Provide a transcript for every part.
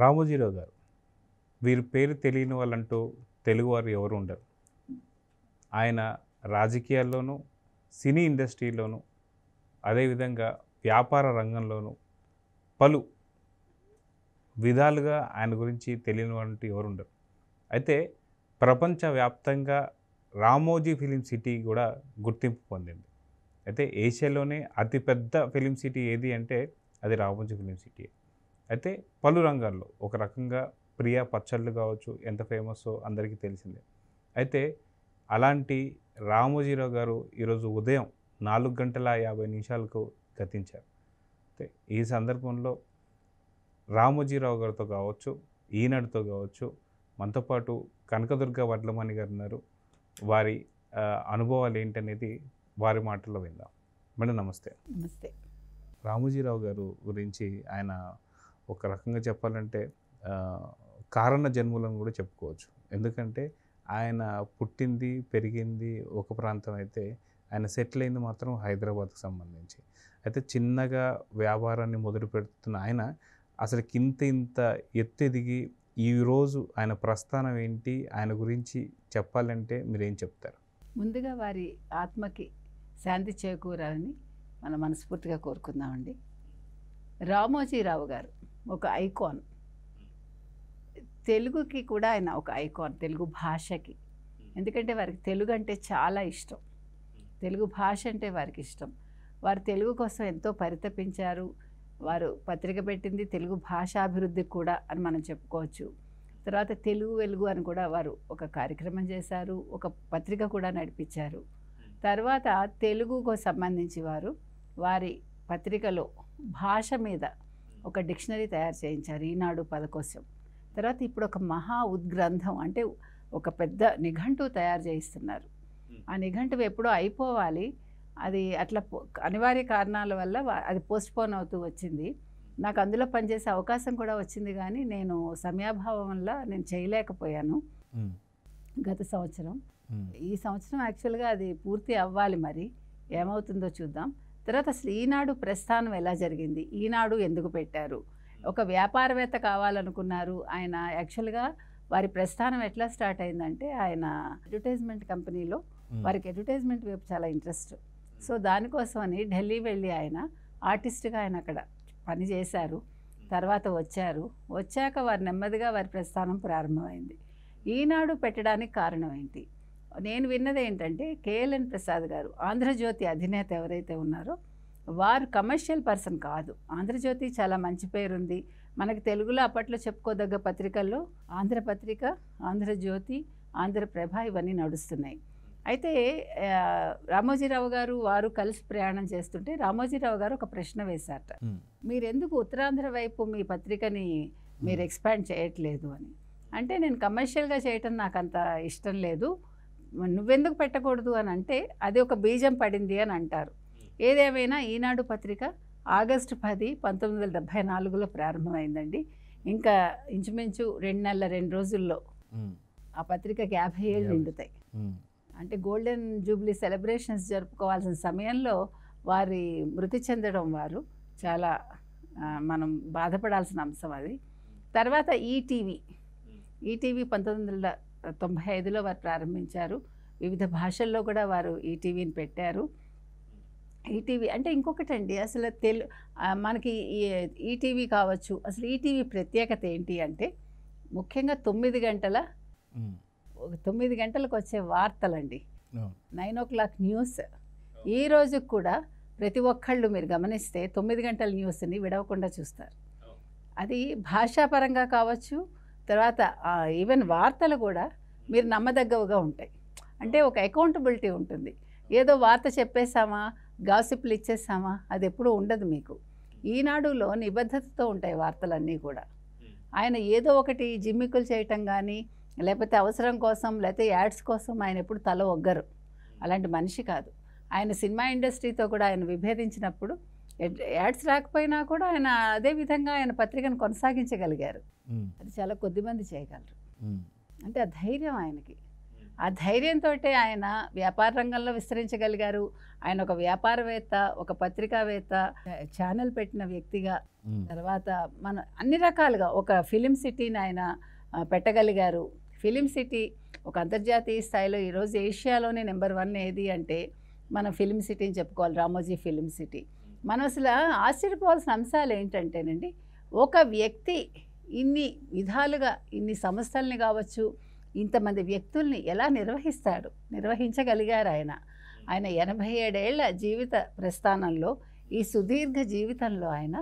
రామోజీరావు గారు వీరి పేరు తెలియని వాళ్ళంటూ తెలుగువారు ఎవరు ఉండరు ఆయన రాజకీయాల్లోనూ సినీ ఇండస్ట్రీలోనూ అదేవిధంగా వ్యాపార రంగంలోనూ పలు విధాలుగా ఆయన గురించి తెలియని వాళ్ళంటూ ఎవరు ఉండరు అయితే ప్రపంచవ్యాప్తంగా రామోజీ ఫిలిం సిటీ కూడా గుర్తింపు పొందింది అయితే ఏషియాలోనే అతిపెద్ద ఫిలిం సిటీ ఏది అంటే అది రామోజీ ఫిలిం సిటీ అయితే పలు రంగాల్లో ఒక రకంగా ప్రియా పచ్చళ్ళు కావచ్చు ఎంత ఫేమస్ అందరికీ తెలిసిందే అయితే అలాంటి రామోజీరావు గారు ఈరోజు ఉదయం నాలుగు గంటల యాభై నిమిషాలకు గతించారు అయితే ఈ సందర్భంలో రామోజీరావు గారితో కావచ్చు ఈనాడుతో కావచ్చు మనతో పాటు కనకదుర్గ వడ్లమణి గారు ఉన్నారు వారి అనుభవాలు ఏంటనేది వారి మాటల్లో విందాం మేడం నమస్తే నమస్తే రామోజీరావు గారు గురించి ఆయన ఒక రకంగా చెప్పాలంటే కారణ జన్ములను కూడా చెప్పుకోవచ్చు ఎందుకంటే ఆయన పుట్టింది పెరిగింది ఒక ప్రాంతం అయితే ఆయన సెటిల్ అయింది మాత్రం హైదరాబాద్కు సంబంధించి అయితే చిన్నగా వ్యాపారాన్ని మొదలు పెడుతున్న ఆయన అసలు కింత ఇంత ఎత్తెదిగి ఈరోజు ఆయన ప్రస్థానం ఏంటి ఆయన గురించి చెప్పాలంటే మీరేం చెప్తారు ముందుగా వారి ఆత్మకి శాంతి చేకూరాలని మనం మనస్ఫూర్తిగా కోరుకుందామండి రామోజీరావు గారు ఒక ఐకాన్ తెలుగుకి కూడా ఆయన ఒక ఐకాన్ తెలుగు భాషకి ఎందుకంటే వారికి తెలుగు అంటే చాలా ఇష్టం తెలుగు భాష అంటే వారికి ఇష్టం వారు తెలుగు కోసం ఎంతో పరితపించారు వారు పత్రిక పెట్టింది తెలుగు భాషాభివృద్ధి కూడా అని మనం చెప్పుకోవచ్చు తర్వాత తెలుగు వెలుగు అని కూడా వారు ఒక కార్యక్రమం చేశారు ఒక పత్రిక కూడా నడిపించారు తర్వాత తెలుగుకు సంబంధించి వారు వారి పత్రికలో భాష మీద ఒక డిక్షనరీ తయారు చేయించారు ఈనాడు పద కోసం తర్వాత ఇప్పుడు ఒక మహా ఉద్గ్రంథం అంటే ఒక పెద్ద నిఘంటు తయారు చేయిస్తున్నారు ఆ నిఘంటువు ఎప్పుడో అయిపోవాలి అది అట్లా అనివార్య కారణాల వల్ల అది పోస్ట్పోన్ అవుతూ వచ్చింది నాకు అందులో పనిచేసే అవకాశం కూడా వచ్చింది కానీ నేను సమయాభావం వల్ల నేను చేయలేకపోయాను గత సంవత్సరం ఈ సంవత్సరం యాక్చువల్గా అది పూర్తి అవ్వాలి మరి ఏమవుతుందో చూద్దాం తర్వాత అసలు ఈనాడు ప్రస్థానం ఎలా జరిగింది ఈనాడు ఎందుకు పెట్టారు ఒక వ్యాపారవేత్త కావాలనుకున్నారు ఆయన యాక్చువల్గా వారి ప్రస్థానం ఎట్లా స్టార్ట్ అయిందంటే ఆయన అడ్వర్టైజ్మెంట్ కంపెనీలో వారికి అడ్వర్టైజ్మెంట్ వైపు చాలా ఇంట్రెస్ట్ సో దానికోసం అని ఢిల్లీ వెళ్ళి ఆయన ఆర్టిస్ట్గా ఆయన అక్కడ పనిచేశారు తర్వాత వచ్చారు వచ్చాక వారు నెమ్మదిగా వారి ప్రస్థానం ప్రారంభమైంది ఈనాడు పెట్టడానికి కారణం ఏంటి నేను విన్నది ఏంటంటే కేఎల్ఎన్ ప్రసాద్ గారు ఆంధ్రజ్యోతి అధినేత ఎవరైతే ఉన్నారో వారు కమర్షియల్ పర్సన్ కాదు ఆంధ్రజ్యోతి చాలా మంచి పేరుంది మనకి తెలుగులో అప్పట్లో చెప్పుకోదగ్గ పత్రికల్లో ఆంధ్రపత్రిక ఆంధ్రజ్యోతి ఆంధ్రప్రభ ఇవన్నీ నడుస్తున్నాయి అయితే రామోజీరావు గారు వారు కలిసి ప్రయాణం చేస్తుంటే రామోజీరావు గారు ఒక ప్రశ్న వేశారట మీరెందుకు ఉత్తరాంధ్ర వైపు మీ పత్రికని మీరు ఎక్స్పాండ్ చేయట్లేదు అని అంటే నేను కమర్షియల్గా చేయటం నాకు అంత ఇష్టం లేదు నువ్వెందుకు పెట్టకూడదు అని అంటే అది ఒక బీజం పడింది అని అంటారు ఏదేమైనా ఈనాడు పత్రిక ఆగస్టు పది పంతొమ్మిది వందల డెబ్బై నాలుగులో ప్రారంభమైందండి ఇంకా ఇంచుమించు రెండు నెలల రెండు రోజుల్లో ఆ పత్రికకి యాభై ఏళ్ళు నిండుతాయి అంటే గోల్డెన్ జూబ్లీ సెలబ్రేషన్స్ జరుపుకోవాల్సిన సమయంలో వారి మృతి చెందడం వారు చాలా మనం బాధపడాల్సిన అంశం అది తర్వాత ఈటీవీ ఈటీవీ పంతొమ్మిది వందల తొంభై ఐదులో వారు ప్రారంభించారు వివిధ భాషల్లో కూడా వారు ఈటీవీని పెట్టారు ఈటీవీ అంటే ఇంకొకటండి అసలు తెలు మనకి ఈటీవీ కావచ్చు అసలు ఈటీవీ ప్రత్యేకత ఏంటి అంటే ముఖ్యంగా తొమ్మిది గంటల తొమ్మిది గంటలకు వచ్చే వార్తలండి నైన్ ఓ క్లాక్ న్యూస్ ఈ రోజు కూడా ప్రతి ఒక్కళ్ళు మీరు గమనిస్తే తొమ్మిది గంటల న్యూస్ని విడవకుండా చూస్తారు అది భాషాపరంగా కావచ్చు తర్వాత ఈవెన్ వార్తలు కూడా మీరు నమ్మదగ్గవగా ఉంటాయి అంటే ఒక అకౌంటబిలిటీ ఉంటుంది ఏదో వార్త చెప్పేసామా గాసిప్లు ఇచ్చేసామా అది ఎప్పుడూ ఉండదు మీకు ఈనాడులో నిబద్ధతతో ఉంటాయి వార్తలన్నీ కూడా ఆయన ఏదో ఒకటి జిమ్మికులు చేయటం కానీ లేకపోతే అవసరం కోసం లేకపోతే యాడ్స్ కోసం ఆయన ఎప్పుడు తల ఒగ్గరు అలాంటి మనిషి కాదు ఆయన సినిమా ఇండస్ట్రీతో కూడా ఆయన విభేదించినప్పుడు యాడ్స్ రాకపోయినా కూడా ఆయన అదే విధంగా ఆయన పత్రికను కొనసాగించగలిగారు అది చాలా కొద్దిమంది చేయగలరు అంటే ఆ ధైర్యం ఆయనకి ఆ ధైర్యంతో ఆయన వ్యాపార రంగంలో విస్తరించగలిగారు ఆయన ఒక వ్యాపారవేత్త ఒక పత్రికావేత్త ఛానల్ పెట్టిన వ్యక్తిగా తర్వాత మన అన్ని రకాలుగా ఒక ఫిలిం సిటీని ఆయన పెట్టగలిగారు ఫిలిం సిటీ ఒక అంతర్జాతీయ స్థాయిలో ఈరోజు ఏషియాలోనే నెంబర్ వన్ ఏది అంటే మన ఫిలిం సిటీని చెప్పుకోవాలి రామోజీ ఫిలిం సిటీ మనం అసలు ఆశ్చర్యపోవాల్సిన అంశాలు ఏంటంటేనండి ఒక వ్యక్తి ఇన్ని విధాలుగా ఇన్ని సంస్థల్ని కావచ్చు ఇంతమంది వ్యక్తుల్ని ఎలా నిర్వహిస్తాడు నిర్వహించగలిగారు ఆయన ఆయన ఎనభై ఏడేళ్ల జీవిత ప్రస్థానంలో ఈ సుదీర్ఘ జీవితంలో ఆయన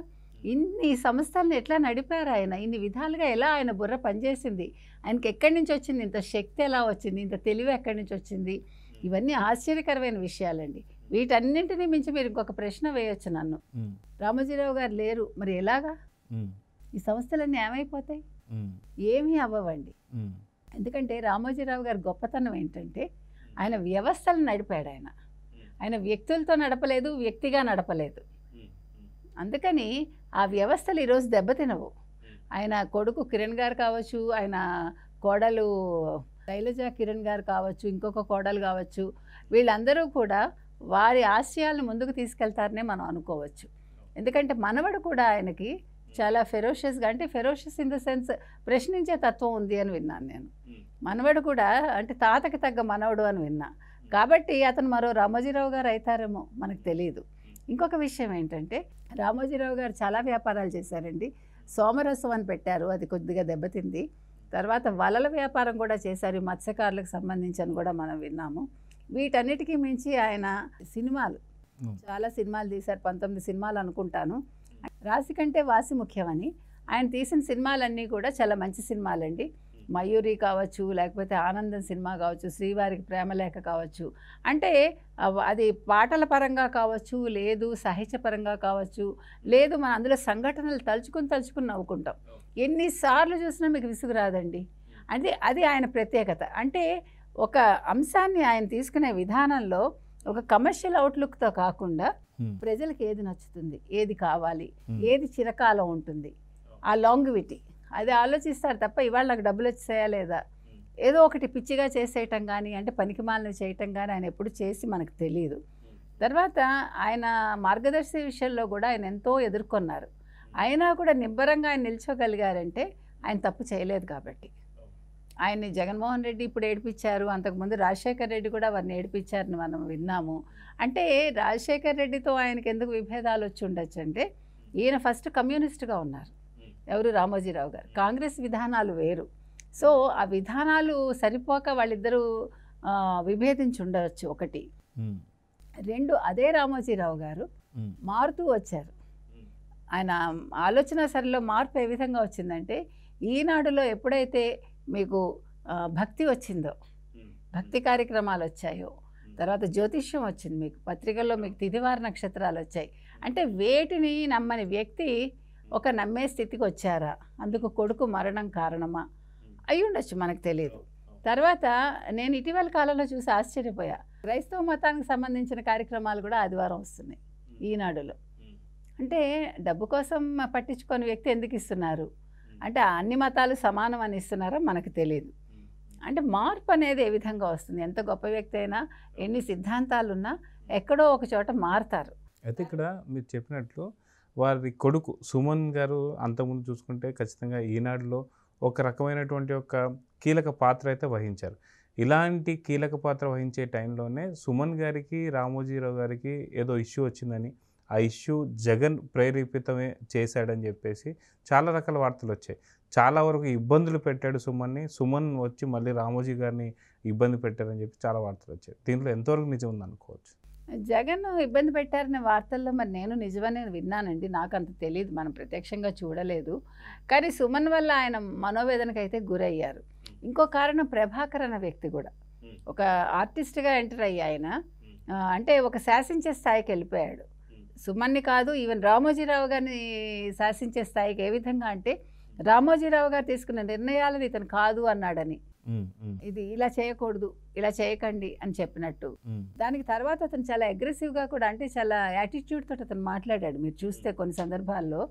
ఇన్ని సంస్థలను ఎట్లా నడిపారు ఆయన ఇన్ని విధాలుగా ఎలా ఆయన బుర్ర పనిచేసింది ఆయనకి ఎక్కడి నుంచి వచ్చింది ఇంత శక్తి ఎలా వచ్చింది ఇంత తెలివి ఎక్కడి నుంచి వచ్చింది ఇవన్నీ ఆశ్చర్యకరమైన విషయాలండి వీటన్నింటినీ మించి మీరు ఇంకొక ప్రశ్న వేయొచ్చు నన్ను రామోజీరావు గారు లేరు మరి ఎలాగా ఈ సంస్థలన్నీ ఏమైపోతాయి ఏమీ అవ్వవండి ఎందుకంటే రామోజీరావు గారి గొప్పతనం ఏంటంటే ఆయన వ్యవస్థలు నడిపాడు ఆయన ఆయన వ్యక్తులతో నడపలేదు వ్యక్తిగా నడపలేదు అందుకని ఆ వ్యవస్థలు ఈరోజు దెబ్బతినవు ఆయన కొడుకు కిరణ్ గారు కావచ్చు ఆయన కోడలు శైలజ కిరణ్ గారు కావచ్చు ఇంకొక కోడలు కావచ్చు వీళ్ళందరూ కూడా వారి ఆశయాలను ముందుకు తీసుకెళ్తారనే మనం అనుకోవచ్చు ఎందుకంటే మనవడు కూడా ఆయనకి చాలా ఫెరోషియస్గా అంటే ఫెరోషియస్ ఇన్ ద సెన్స్ ప్రశ్నించే తత్వం ఉంది అని విన్నాను నేను మనవడు కూడా అంటే తాతకి తగ్గ మనవడు అని విన్నా కాబట్టి అతను మరో రామోజీరావు గారు అవుతారేమో మనకు తెలియదు ఇంకొక విషయం ఏంటంటే రామోజీరావు గారు చాలా వ్యాపారాలు చేశారండి సోమరసం అని పెట్టారు అది కొద్దిగా దెబ్బతింది తర్వాత వలల వ్యాపారం కూడా చేశారు మత్స్యకారులకు సంబంధించి అని కూడా మనం విన్నాము వీటన్నిటికీ మించి ఆయన సినిమాలు చాలా సినిమాలు తీశారు పంతొమ్మిది సినిమాలు అనుకుంటాను రాశి కంటే వాసి ముఖ్యమని ఆయన తీసిన సినిమాలన్నీ కూడా చాలా మంచి సినిమాలండి మయూరి కావచ్చు లేకపోతే ఆనందం సినిమా కావచ్చు శ్రీవారికి ప్రేమలేఖ కావచ్చు అంటే అది పాటల పరంగా కావచ్చు లేదు సాహిత్య పరంగా కావచ్చు లేదు మనం అందులో సంఘటనలు తలుచుకుని తలుచుకుని నవ్వుకుంటాం ఎన్నిసార్లు చూసినా మీకు విసుగు రాదండి అంటే అది ఆయన ప్రత్యేకత అంటే ఒక అంశాన్ని ఆయన తీసుకునే విధానంలో ఒక కమర్షియల్ అవుట్లుక్తో కాకుండా ప్రజలకు ఏది నచ్చుతుంది ఏది కావాలి ఏది చిరకాలం ఉంటుంది ఆ లాంగ్విటీ అది ఆలోచిస్తారు తప్ప ఇవాళ నాకు డబ్బులు వచ్చాయా లేదా ఏదో ఒకటి పిచ్చిగా చేసేయటం కానీ అంటే పనికిమాలను చేయటం కానీ ఆయన ఎప్పుడు చేసి మనకు తెలియదు తర్వాత ఆయన మార్గదర్శి విషయంలో కూడా ఆయన ఎంతో ఎదుర్కొన్నారు అయినా కూడా నిబ్బరంగా ఆయన నిల్చోగలిగారంటే ఆయన తప్పు చేయలేదు కాబట్టి ఆయన్ని జగన్మోహన్ రెడ్డి ఇప్పుడు ఏడిపించారు అంతకుముందు రాజశేఖర్ రెడ్డి కూడా వారిని ఏడిపించారని మనం విన్నాము అంటే రాజశేఖర్ రెడ్డితో ఆయనకి ఎందుకు విభేదాలు వచ్చి ఉండొచ్చు అంటే ఈయన ఫస్ట్ కమ్యూనిస్ట్గా ఉన్నారు ఎవరు రామోజీరావు గారు కాంగ్రెస్ విధానాలు వేరు సో ఆ విధానాలు సరిపోక వాళ్ళిద్దరూ విభేదించి ఉండవచ్చు ఒకటి రెండు అదే రామోజీరావు గారు మారుతూ వచ్చారు ఆయన ఆలోచన సరిలో మార్పు ఏ విధంగా వచ్చిందంటే ఈనాడులో ఎప్పుడైతే మీకు భక్తి వచ్చిందో భక్తి కార్యక్రమాలు వచ్చాయో తర్వాత జ్యోతిష్యం వచ్చింది మీకు పత్రికల్లో మీకు తిదివార నక్షత్రాలు వచ్చాయి అంటే వేటిని నమ్మని వ్యక్తి ఒక నమ్మే స్థితికి వచ్చారా అందుకు కొడుకు మరణం కారణమా అయి ఉండొచ్చు మనకు తెలియదు తర్వాత నేను ఇటీవల కాలంలో చూసి ఆశ్చర్యపోయా క్రైస్తవ మతానికి సంబంధించిన కార్యక్రమాలు కూడా ఆదివారం వస్తున్నాయి ఈనాడులో అంటే డబ్బు కోసం పట్టించుకొని వ్యక్తి ఎందుకు ఇస్తున్నారు అంటే అన్ని మతాలు సమానం అని ఇస్తున్నారో మనకు తెలియదు అంటే మార్పు అనేది ఏ విధంగా వస్తుంది ఎంత గొప్ప వ్యక్తి అయినా ఎన్ని సిద్ధాంతాలు ఉన్నా ఎక్కడో ఒక చోట మారుతారు అయితే ఇక్కడ మీరు చెప్పినట్లు వారి కొడుకు సుమన్ గారు అంతకుముందు చూసుకుంటే ఖచ్చితంగా ఈనాడులో ఒక రకమైనటువంటి ఒక కీలక పాత్ర అయితే వహించారు ఇలాంటి కీలక పాత్ర వహించే టైంలోనే సుమన్ గారికి రామోజీరావు గారికి ఏదో ఇష్యూ వచ్చిందని ఆ ఇష్యూ జగన్ ప్రేరేపితమే చేశాడని చెప్పేసి చాలా రకాల వార్తలు వచ్చాయి చాలా వరకు ఇబ్బందులు పెట్టాడు సుమన్ని సుమన్ వచ్చి మళ్ళీ రామోజీ గారిని ఇబ్బంది పెట్టారని చెప్పి చాలా వార్తలు వచ్చాయి దీంట్లో ఎంతవరకు నిజం ఉందనుకోవచ్చు జగన్ ఇబ్బంది పెట్టారనే వార్తల్లో మరి నేను నిజమనే విన్నానండి నాకు అంత తెలియదు మనం ప్రత్యక్షంగా చూడలేదు కానీ సుమన్ వల్ల ఆయన మనోవేదనకైతే గురయ్యారు ఇంకో కారణం ప్రభాకర్ అనే వ్యక్తి కూడా ఒక ఆర్టిస్ట్గా ఎంటర్ అయ్యి ఆయన అంటే ఒక శాసించే స్థాయికి వెళ్ళిపోయాడు సుమన్ని కాదు ఈవెన్ రామోజీరావు గారిని శాసించే స్థాయికి ఏ విధంగా అంటే రామోజీరావు గారు తీసుకున్న నిర్ణయాలను ఇతను కాదు అన్నాడని ఇది ఇలా చేయకూడదు ఇలా చేయకండి అని చెప్పినట్టు దానికి తర్వాత అతను చాలా అగ్రెసివ్గా కూడా అంటే చాలా యాటిట్యూడ్ తోటి అతను మాట్లాడాడు మీరు చూస్తే కొన్ని సందర్భాల్లో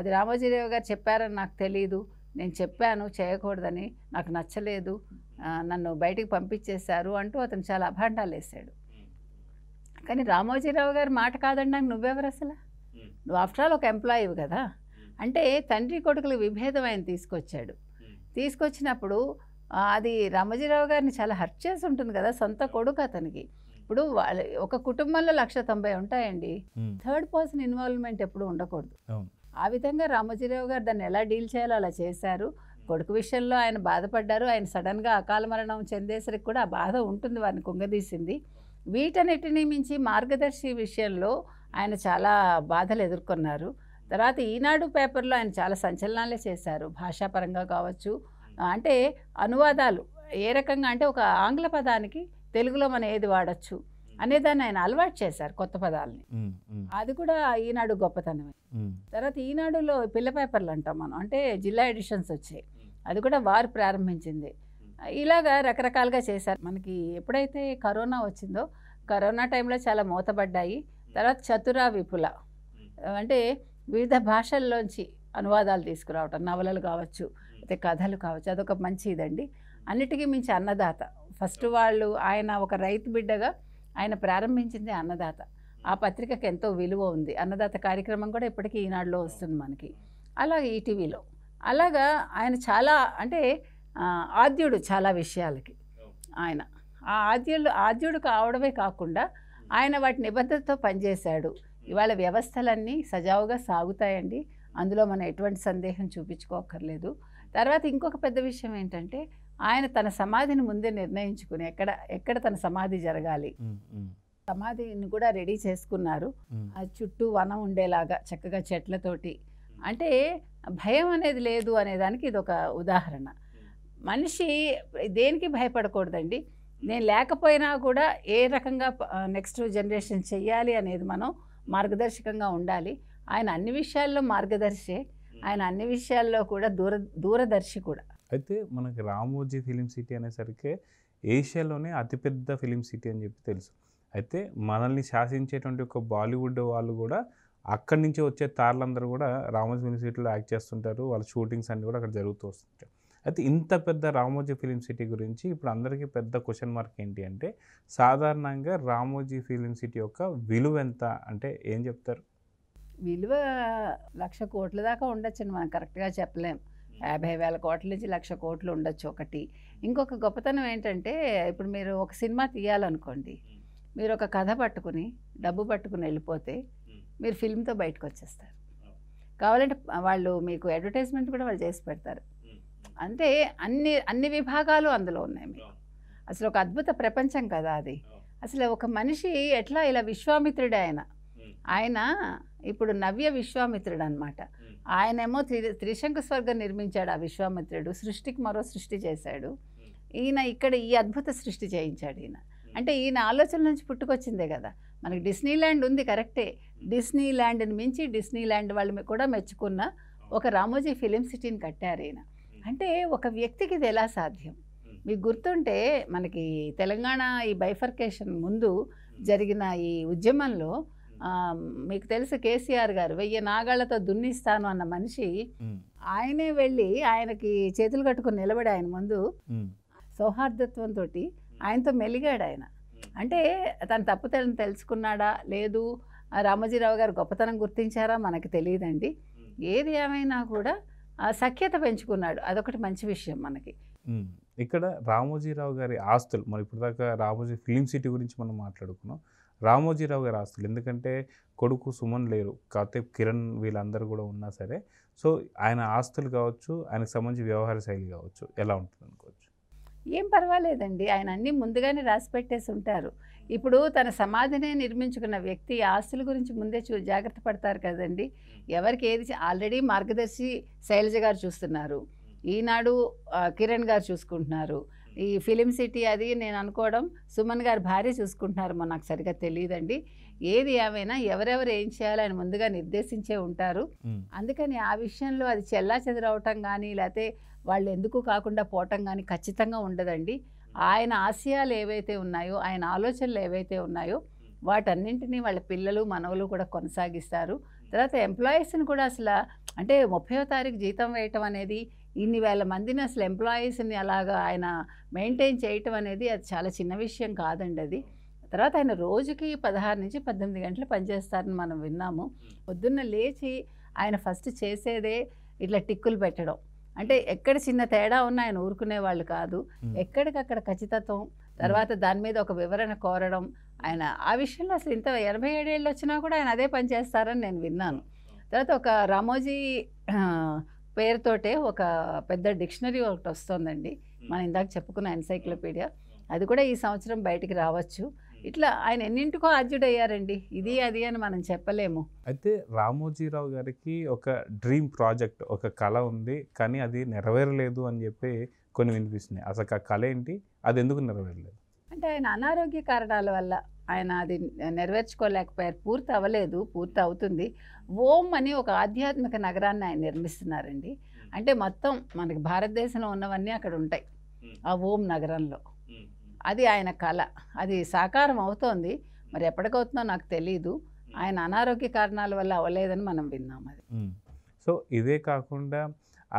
అది రామోజీరావు గారు చెప్పారని నాకు తెలియదు నేను చెప్పాను చేయకూడదని నాకు నచ్చలేదు నన్ను బయటికి పంపించేశారు అంటూ అతను చాలా అభాండాలు వేసాడు కానీ రామోజీరావు గారి మాట కాదండి నాకు నువ్వెవరు అసలు నువ్వు ఆఫ్టర్ ఆల్ ఒక ఎంప్లాయీవి కదా అంటే తండ్రి కొడుకుల విభేదం ఆయన తీసుకొచ్చాడు తీసుకొచ్చినప్పుడు అది రామోజీరావు గారిని చాలా హర్ట్ చేసి ఉంటుంది కదా సొంత కొడుకు అతనికి ఇప్పుడు ఒక కుటుంబంలో లక్ష తొంభై ఉంటాయండి థర్డ్ పర్సన్ ఇన్వాల్వ్మెంట్ ఎప్పుడు ఉండకూడదు ఆ విధంగా రామోజీరావు గారు దాన్ని ఎలా డీల్ చేయాలో అలా చేశారు కొడుకు విషయంలో ఆయన బాధపడ్డారు ఆయన సడన్గా అకాల మరణం చెందేసరికి కూడా ఆ బాధ ఉంటుంది వారిని కుంగదీసింది వీటన్నిటిని మించి మార్గదర్శి విషయంలో ఆయన చాలా బాధలు ఎదుర్కొన్నారు తర్వాత ఈనాడు పేపర్లో ఆయన చాలా సంచలనాలే చేశారు భాషాపరంగా కావచ్చు అంటే అనువాదాలు ఏ రకంగా అంటే ఒక ఆంగ్ల పదానికి తెలుగులో మనం ఏది వాడచ్చు అనేదాన్ని ఆయన అలవాటు చేశారు కొత్త పదాలని అది కూడా ఈనాడు గొప్పతనమే తర్వాత ఈనాడులో పిల్ల పేపర్లు అంటాం మనం అంటే జిల్లా ఎడిషన్స్ వచ్చాయి అది కూడా వారు ప్రారంభించింది ఇలాగా రకరకాలుగా చేశారు మనకి ఎప్పుడైతే కరోనా వచ్చిందో కరోనా టైంలో చాలా మూతబడ్డాయి తర్వాత చతురా విపుల అంటే వివిధ భాషల్లోంచి అనువాదాలు తీసుకురావటం నవలలు కావచ్చు అయితే కథలు కావచ్చు అదొక మంచి ఇదండి అన్నిటికీ మించి అన్నదాత ఫస్ట్ వాళ్ళు ఆయన ఒక రైతు బిడ్డగా ఆయన ప్రారంభించింది అన్నదాత ఆ పత్రికకు ఎంతో విలువ ఉంది అన్నదాత కార్యక్రమం కూడా ఇప్పటికీ ఈనాడులో వస్తుంది మనకి అలాగే ఈటీవీలో అలాగా ఆయన చాలా అంటే ఆద్యుడు చాలా విషయాలకి ఆయన ఆ ఆద్యులు ఆద్యుడు కావడమే కాకుండా ఆయన వాటి నిబద్ధతతో పనిచేశాడు ఇవాళ వ్యవస్థలన్నీ సజావుగా సాగుతాయండి అందులో మనం ఎటువంటి సందేహం చూపించుకోకర్లేదు తర్వాత ఇంకొక పెద్ద విషయం ఏంటంటే ఆయన తన సమాధిని ముందే నిర్ణయించుకుని ఎక్కడ ఎక్కడ తన సమాధి జరగాలి సమాధిని కూడా రెడీ చేసుకున్నారు ఆ చుట్టూ వనం ఉండేలాగా చక్కగా చెట్లతోటి అంటే భయం అనేది లేదు అనేదానికి ఇది ఒక ఉదాహరణ మనిషి దేనికి భయపడకూడదండి నేను లేకపోయినా కూడా ఏ రకంగా నెక్స్ట్ జనరేషన్ చెయ్యాలి అనేది మనం మార్గదర్శకంగా ఉండాలి ఆయన అన్ని విషయాల్లో మార్గదర్శి ఆయన అన్ని విషయాల్లో కూడా దూర దూరదర్శి కూడా అయితే మనకి రామోజీ ఫిలిం సిటీ అనేసరికి ఏషియాలోనే అతిపెద్ద ఫిలిం సిటీ అని చెప్పి తెలుసు అయితే మనల్ని శాసించేటువంటి ఒక బాలీవుడ్ వాళ్ళు కూడా అక్కడి నుంచి వచ్చే తారలందరూ కూడా రామోజీ ఫిలిం సిటీలో యాక్ట్ చేస్తుంటారు వాళ్ళ షూటింగ్స్ అన్నీ కూడా అక్కడ జరుగుతూ వస్తుంటారు అయితే ఇంత పెద్ద రామోజీ ఫిలిం సిటీ గురించి ఇప్పుడు అందరికీ పెద్ద క్వశ్చన్ మార్క్ ఏంటి అంటే సాధారణంగా రామోజీ ఫిలిం సిటీ యొక్క విలువ ఎంత అంటే ఏం చెప్తారు విలువ లక్ష కోట్ల దాకా ఉండొచ్చండి మనం కరెక్ట్గా చెప్పలేం యాభై వేల కోట్ల నుంచి లక్ష కోట్లు ఉండొచ్చు ఒకటి ఇంకొక గొప్పతనం ఏంటంటే ఇప్పుడు మీరు ఒక సినిమా తీయాలనుకోండి మీరు ఒక కథ పట్టుకుని డబ్బు పట్టుకుని వెళ్ళిపోతే మీరు ఫిల్మ్తో బయటకు వచ్చేస్తారు కావాలంటే వాళ్ళు మీకు అడ్వర్టైజ్మెంట్ కూడా వాళ్ళు చేసి పెడతారు అంటే అన్ని అన్ని విభాగాలు అందులో ఉన్నాయి మీకు అసలు ఒక అద్భుత ప్రపంచం కదా అది అసలు ఒక మనిషి ఎట్లా ఇలా విశ్వామిత్రుడు ఆయన ఆయన ఇప్పుడు నవ్య విశ్వామిత్రుడు అనమాట ఆయనేమో త్రి త్రిశంకు స్వర్గం నిర్మించాడు ఆ విశ్వామిత్రుడు సృష్టికి మరో సృష్టి చేశాడు ఈయన ఇక్కడ ఈ అద్భుత సృష్టి చేయించాడు ఈయన అంటే ఈయన ఆలోచన నుంచి పుట్టుకొచ్చిందే కదా మనకి డిస్నీ ల్యాండ్ ఉంది కరెక్టే డిస్నీ ల్యాండ్ని మించి డిస్నీ ల్యాండ్ వాళ్ళు కూడా మెచ్చుకున్న ఒక రామోజీ ఫిలిం సిటీని కట్టారు ఈయన అంటే ఒక వ్యక్తికి ఇది ఎలా సాధ్యం మీకు గుర్తుంటే మనకి తెలంగాణ ఈ బైఫర్కేషన్ ముందు జరిగిన ఈ ఉద్యమంలో మీకు తెలుసు కేసీఆర్ గారు వెయ్యి నాగాళ్లతో దున్నిస్తాను అన్న మనిషి ఆయనే వెళ్ళి ఆయనకి చేతులు కట్టుకుని నిలబడి ఆయన ముందు సౌహార్దత్వంతో ఆయనతో మెలిగాడు ఆయన అంటే తను తప్పు తెలుసుకున్నాడా లేదు రామజీరావు గారు గొప్పతనం గుర్తించారా మనకు తెలియదండి ఏది ఏమైనా కూడా సఖ్యత పెంచుకున్నాడు అదొకటి మంచి విషయం మనకి ఇక్కడ రామోజీరావు గారి ఆస్తులు మరి ఇప్పటిదాకా రామోజీ ఫిలిం సిటీ గురించి మనం మాట్లాడుకున్నాం రామోజీరావు గారి ఆస్తులు ఎందుకంటే కొడుకు సుమన్ లేరు కాకపోతే కిరణ్ వీళ్ళందరూ కూడా ఉన్నా సరే సో ఆయన ఆస్తులు కావచ్చు ఆయనకు సంబంధించి వ్యవహార శైలి కావచ్చు ఎలా ఉంటుంది అనుకోవచ్చు ఏం పర్వాలేదండి ఆయన అన్నీ ముందుగానే రాసి పెట్టేసి ఉంటారు ఇప్పుడు తన సమాధినే నిర్మించుకున్న వ్యక్తి ఆస్తుల గురించి ముందే చూ జాగ్రత్త పడతారు కదండి ఎవరికి ఏది ఆల్రెడీ మార్గదర్శి శైలజ గారు చూస్తున్నారు ఈనాడు కిరణ్ గారు చూసుకుంటున్నారు ఈ ఫిలిం సిటీ అది నేను అనుకోవడం సుమన్ గారు భార్య చూసుకుంటున్నారు మా నాకు సరిగా తెలియదండి ఏది ఏమైనా ఎవరెవరు ఏం చేయాలని ముందుగా నిర్దేశించే ఉంటారు అందుకని ఆ విషయంలో అది చెల్లా చెదరవటం కానీ లేకపోతే వాళ్ళు ఎందుకు కాకుండా పోవటం కానీ ఖచ్చితంగా ఉండదండి ఆయన ఆశయాలు ఏవైతే ఉన్నాయో ఆయన ఆలోచనలు ఏవైతే ఉన్నాయో వాటన్నింటినీ వాళ్ళ పిల్లలు మనవలు కూడా కొనసాగిస్తారు తర్వాత ఎంప్లాయీస్ని కూడా అసలు అంటే ముప్పయో తారీఖు జీతం వేయటం అనేది ఇన్ని వేల మందిని అసలు ఎంప్లాయీస్ని అలాగా ఆయన మెయింటైన్ చేయటం అనేది అది చాలా చిన్న విషయం కాదండి అది తర్వాత ఆయన రోజుకి పదహారు నుంచి పద్దెనిమిది గంటలు పనిచేస్తారని మనం విన్నాము పొద్దున్న లేచి ఆయన ఫస్ట్ చేసేదే ఇట్లా టిక్కులు పెట్టడం అంటే ఎక్కడ చిన్న తేడా ఉన్నా ఆయన ఊరుకునే వాళ్ళు కాదు ఎక్కడికక్కడ ఖచ్చితత్వం తర్వాత దాని మీద ఒక వివరణ కోరడం ఆయన ఆ విషయంలో అసలు ఇంత ఎనభై ఏడేళ్ళు వచ్చినా కూడా ఆయన అదే పని చేస్తారని నేను విన్నాను తర్వాత ఒక రామోజీ పేరుతోటే ఒక పెద్ద డిక్షనరీ ఒకటి వస్తుందండి మనం ఇందాక చెప్పుకున్న ఎన్సైక్లోపీడియా అది కూడా ఈ సంవత్సరం బయటికి రావచ్చు ఇట్లా ఆయన ఎన్నింటికో అయ్యారండి ఇది అది అని మనం చెప్పలేము అయితే రామోజీరావు గారికి ఒక డ్రీమ్ ప్రాజెక్ట్ ఒక కళ ఉంది కానీ అది నెరవేరలేదు అని చెప్పి కొన్ని వినిపిస్తున్నాయి అసలు ఆ కళ ఏంటి అది ఎందుకు నెరవేరలేదు అంటే ఆయన అనారోగ్య కారణాల వల్ల ఆయన అది నెరవేర్చుకోలేకపోయారు పూర్తి అవ్వలేదు పూర్తి అవుతుంది ఓం అని ఒక ఆధ్యాత్మిక నగరాన్ని ఆయన నిర్మిస్తున్నారండి అంటే మొత్తం మనకి భారతదేశంలో ఉన్నవన్నీ అక్కడ ఉంటాయి ఆ ఓం నగరంలో అది ఆయన కళ అది సాకారం అవుతోంది మరి ఎప్పటికవుతుందో నాకు తెలియదు ఆయన అనారోగ్య కారణాల వల్ల అవ్వలేదని మనం విన్నాం అది సో ఇదే కాకుండా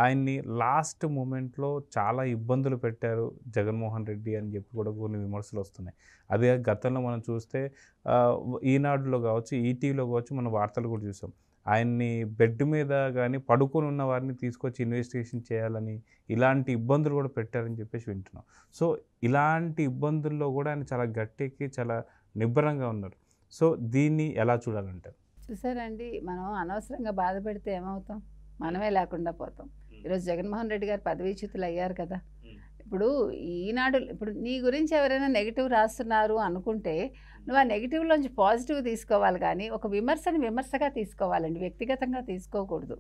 ఆయన్ని లాస్ట్ మూమెంట్లో చాలా ఇబ్బందులు పెట్టారు జగన్మోహన్ రెడ్డి అని చెప్పి కూడా కొన్ని విమర్శలు వస్తున్నాయి అదే గతంలో మనం చూస్తే ఈనాడులో కావచ్చు ఈటీవీలో కావచ్చు మనం వార్తలు కూడా చూసాం ఆయన్ని బెడ్ మీద కానీ పడుకొని ఉన్న వారిని తీసుకొచ్చి ఇన్వెస్టిగేషన్ చేయాలని ఇలాంటి ఇబ్బందులు కూడా పెట్టారని చెప్పేసి వింటున్నాం సో ఇలాంటి ఇబ్బందుల్లో కూడా ఆయన చాలా గట్టెక్కి చాలా నిబ్బరంగా ఉన్నారు సో దీన్ని ఎలా చూడాలంటారు చూసారండి మనం అనవసరంగా బాధపడితే ఏమవుతాం మనమే లేకుండా పోతాం ఈరోజు జగన్మోహన్ రెడ్డి గారు పదవీచ్యుతులు అయ్యారు కదా ఇప్పుడు ఈనాడు ఇప్పుడు నీ గురించి ఎవరైనా నెగిటివ్ రాస్తున్నారు అనుకుంటే నువ్వు ఆ నెగిటివ్లోంచి పాజిటివ్ తీసుకోవాలి కానీ ఒక విమర్శను విమర్శగా తీసుకోవాలండి వ్యక్తిగతంగా తీసుకోకూడదు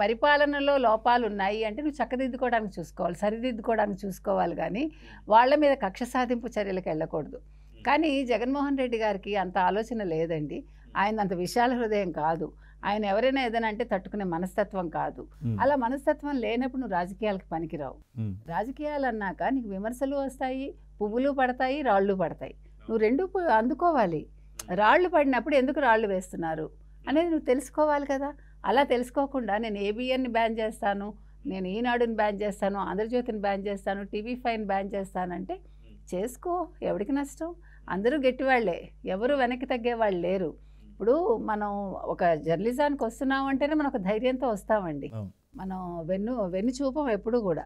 పరిపాలనలో లోపాలు ఉన్నాయి అంటే నువ్వు చక్కదిద్దుకోవడానికి చూసుకోవాలి సరిదిద్దుకోవడానికి చూసుకోవాలి కానీ వాళ్ళ మీద కక్ష సాధింపు చర్యలకు వెళ్ళకూడదు కానీ జగన్మోహన్ రెడ్డి గారికి అంత ఆలోచన లేదండి ఆయన అంత విశాల హృదయం కాదు ఆయన ఎవరైనా ఏదైనా అంటే తట్టుకునే మనస్తత్వం కాదు అలా మనస్తత్వం లేనప్పుడు నువ్వు రాజకీయాలకు పనికిరావు రాజకీయాలు అన్నాక నీకు విమర్శలు వస్తాయి పువ్వులు పడతాయి రాళ్ళు పడతాయి నువ్వు రెండు అందుకోవాలి రాళ్ళు పడినప్పుడు ఎందుకు రాళ్ళు వేస్తున్నారు అనేది నువ్వు తెలుసుకోవాలి కదా అలా తెలుసుకోకుండా నేను ఏబిఎన్ని బ్యాన్ చేస్తాను నేను ఈనాడుని బ్యాన్ చేస్తాను ఆంధ్రజ్యోతిని బ్యాన్ చేస్తాను టీవీ ఫైన్ బ్యాన్ చేస్తానంటే చేసుకో ఎవరికి నష్టం అందరూ గట్టివాళ్లే ఎవరు వెనక్కి తగ్గేవాళ్ళు లేరు ఇప్పుడు మనం ఒక జర్నలిజానికి వస్తున్నాం అంటేనే మనం ఒక ధైర్యంతో వస్తామండి మనం వెన్ను వెన్ను చూపం ఎప్పుడు కూడా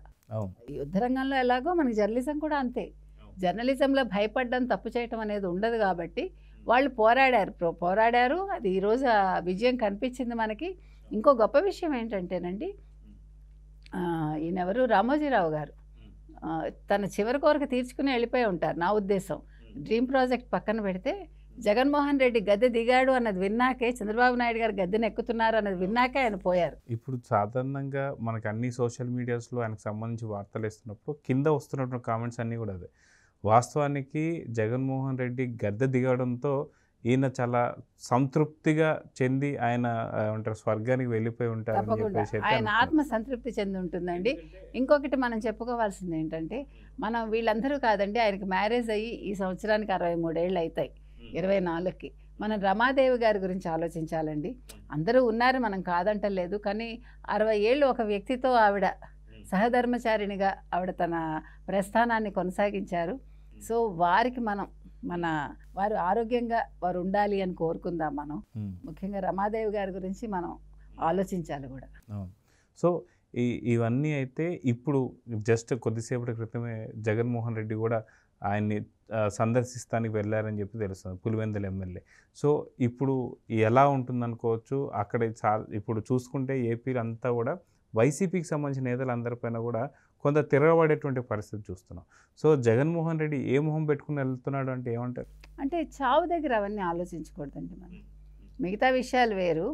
యుద్ధ రంగంలో ఎలాగో మనకి జర్నలిజం కూడా అంతే జర్నలిజంలో భయపడ్డం తప్పు చేయటం అనేది ఉండదు కాబట్టి వాళ్ళు పోరాడారు పోరాడారు అది ఈరోజు విజయం కనిపించింది మనకి ఇంకో గొప్ప విషయం ఏంటంటేనండి ఈయనెవరు రామోజీరావు గారు తన చివరి కోరిక తీర్చుకుని వెళ్ళిపోయి ఉంటారు నా ఉద్దేశం డ్రీమ్ ప్రాజెక్ట్ పక్కన పెడితే జగన్మోహన్ రెడ్డి గద్దె దిగాడు అన్నది విన్నాకే చంద్రబాబు నాయుడు గారు గద్దెను ఎక్కుతున్నారు అన్నది విన్నాకే ఆయన పోయారు ఇప్పుడు సాధారణంగా మనకు అన్ని సోషల్ మీడియాస్లో ఆయనకు సంబంధించి వార్తలు ఇస్తున్నప్పుడు కింద వస్తున్నటువంటి కామెంట్స్ అన్నీ కూడా అదే వాస్తవానికి జగన్మోహన్ రెడ్డి గద్దె దిగడంతో ఈయన చాలా సంతృప్తిగా చెంది ఆయన ఉంటారు స్వర్గానికి వెళ్ళిపోయి ఉంటారు ఆయన ఆత్మ సంతృప్తి చెంది ఉంటుందండి ఇంకొకటి మనం చెప్పుకోవాల్సింది ఏంటంటే మనం వీళ్ళందరూ కాదండి ఆయనకి మ్యారేజ్ అయ్యి ఈ సంవత్సరానికి అరవై మూడేళ్ళు అవుతాయి ఇరవై నాలుగుకి మనం రమాదేవి గారి గురించి ఆలోచించాలండి అందరూ ఉన్నారు మనం కాదంటలేదు కానీ అరవై ఏళ్ళు ఒక వ్యక్తితో ఆవిడ సహధర్మచారిణిగా ఆవిడ తన ప్రస్థానాన్ని కొనసాగించారు సో వారికి మనం మన వారు ఆరోగ్యంగా వారు ఉండాలి అని కోరుకుందాం మనం ముఖ్యంగా రమాదేవి గారి గురించి మనం ఆలోచించాలి కూడా సో ఈ ఇవన్నీ అయితే ఇప్పుడు జస్ట్ కొద్దిసేపటి క్రితమే జగన్మోహన్ రెడ్డి కూడా ఆయన్ని సందర్శిస్తానికి వెళ్ళారని చెప్పి తెలుస్తుంది పులివెందుల ఎమ్మెల్యే సో ఇప్పుడు ఎలా ఉంటుందనుకోవచ్చు అక్కడ ఇప్పుడు చూసుకుంటే ఏపీలో అంతా కూడా వైసీపీకి సంబంధించిన నేతలందరిపైన కూడా కొంత తిరగబడేటువంటి పరిస్థితి చూస్తున్నాం సో జగన్మోహన్ రెడ్డి ఏ మొహం పెట్టుకుని వెళ్తున్నాడు అంటే ఏమంటారు అంటే చావు దగ్గర అవన్నీ ఆలోచించకూడదండి మనం మిగతా విషయాలు వేరు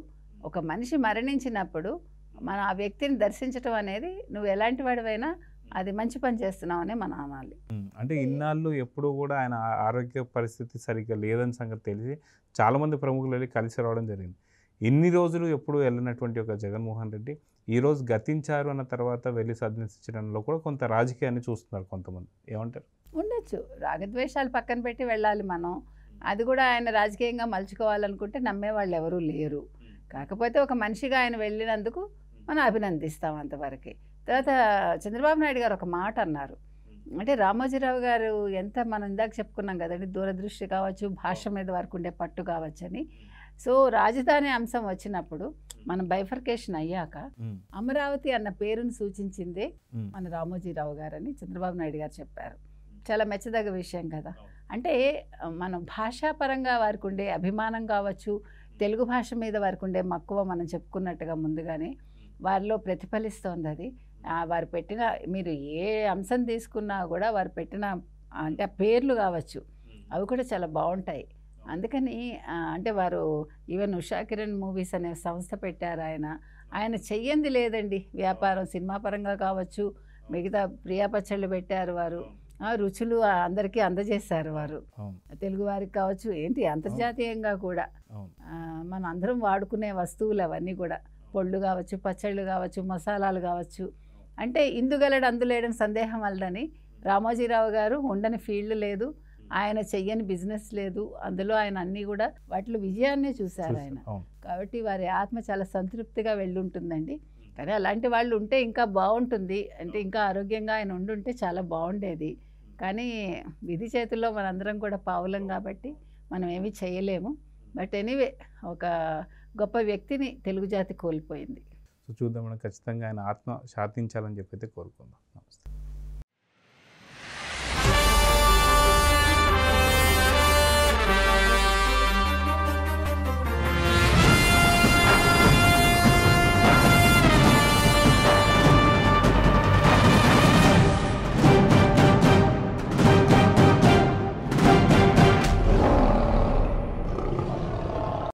ఒక మనిషి మరణించినప్పుడు మన ఆ వ్యక్తిని దర్శించడం అనేది నువ్వు ఎలాంటి వాడివైనా అది మంచి పని చేస్తున్నావు అనే మన అనాలి అంటే ఇన్నాళ్ళు ఎప్పుడు కూడా ఆయన ఆరోగ్య పరిస్థితి సరిగ్గా లేదని సంగతి తెలిసి చాలామంది ప్రముఖులు వెళ్ళి కలిసి రావడం జరిగింది ఇన్ని రోజులు ఎప్పుడు వెళ్ళినటువంటి ఒక జగన్మోహన్ రెడ్డి ఈరోజు గతించారు అన్న తర్వాత వెళ్ళి సందర్శించడంలో కూడా కొంత రాజకీయాన్ని చూస్తున్నారు కొంతమంది ఏమంటారు ఉండొచ్చు రాగద్వేషాలు పక్కన పెట్టి వెళ్ళాలి మనం అది కూడా ఆయన రాజకీయంగా మలుచుకోవాలనుకుంటే నమ్మే వాళ్ళు ఎవరూ లేరు కాకపోతే ఒక మనిషిగా ఆయన వెళ్ళినందుకు మనం అభినందిస్తాం అంతవరకు తర్వాత చంద్రబాబు నాయుడు గారు ఒక మాట అన్నారు అంటే రామోజీరావు గారు ఎంత మనం ఇందాక చెప్పుకున్నాం కదండి దూరదృష్టి కావచ్చు భాష మీద వరకు ఉండే పట్టు కావచ్చు అని సో రాజధాని అంశం వచ్చినప్పుడు మన బైఫర్కేషన్ అయ్యాక అమరావతి అన్న పేరును సూచించిందే మన రామోజీరావు గారని చంద్రబాబు నాయుడు గారు చెప్పారు చాలా మెచ్చదగ్గ విషయం కదా అంటే మనం భాషాపరంగా వారికి ఉండే అభిమానం కావచ్చు తెలుగు భాష మీద వారికి ఉండే మక్కువ మనం చెప్పుకున్నట్టుగా ముందుగానే వారిలో ప్రతిఫలిస్తోంది అది వారు పెట్టిన మీరు ఏ అంశం తీసుకున్నా కూడా వారు పెట్టిన అంటే పేర్లు కావచ్చు అవి కూడా చాలా బాగుంటాయి అందుకని అంటే వారు ఈవెన్ ఉషా కిరణ్ మూవీస్ అనే సంస్థ పెట్టారు ఆయన ఆయన చెయ్యంది లేదండి వ్యాపారం సినిమా పరంగా కావచ్చు మిగతా ప్రియా పచ్చళ్ళు పెట్టారు వారు ఆ రుచులు అందరికీ అందజేశారు వారు తెలుగు వారికి కావచ్చు ఏంటి అంతర్జాతీయంగా కూడా మన అందరం వాడుకునే వస్తువులు అవన్నీ కూడా పొళ్ళు కావచ్చు పచ్చళ్ళు కావచ్చు మసాలాలు కావచ్చు అంటే ఇందుగలడు అందులేడని సందేహం వల్లని రామోజీరావు గారు ఉండని ఫీల్డ్ లేదు ఆయన చెయ్యని బిజినెస్ లేదు అందులో ఆయన అన్నీ కూడా వాటిలో విజయాన్నే చూశారు ఆయన కాబట్టి వారి ఆత్మ చాలా సంతృప్తిగా వెళ్ళుంటుందండి కానీ అలాంటి వాళ్ళు ఉంటే ఇంకా బాగుంటుంది అంటే ఇంకా ఆరోగ్యంగా ఆయన ఉండుంటే చాలా బాగుండేది కానీ విధి చేతుల్లో మనందరం కూడా పావులం కాబట్టి మనం ఏమీ చేయలేము బట్ ఎనీవే ఒక గొప్ప వ్యక్తిని తెలుగు జాతి కోల్పోయింది చూద్దాం మనం ఖచ్చితంగా ఆయన ఆత్మ శాంతించాలని చెప్పి అయితే కోరుకుందాం నమస్తే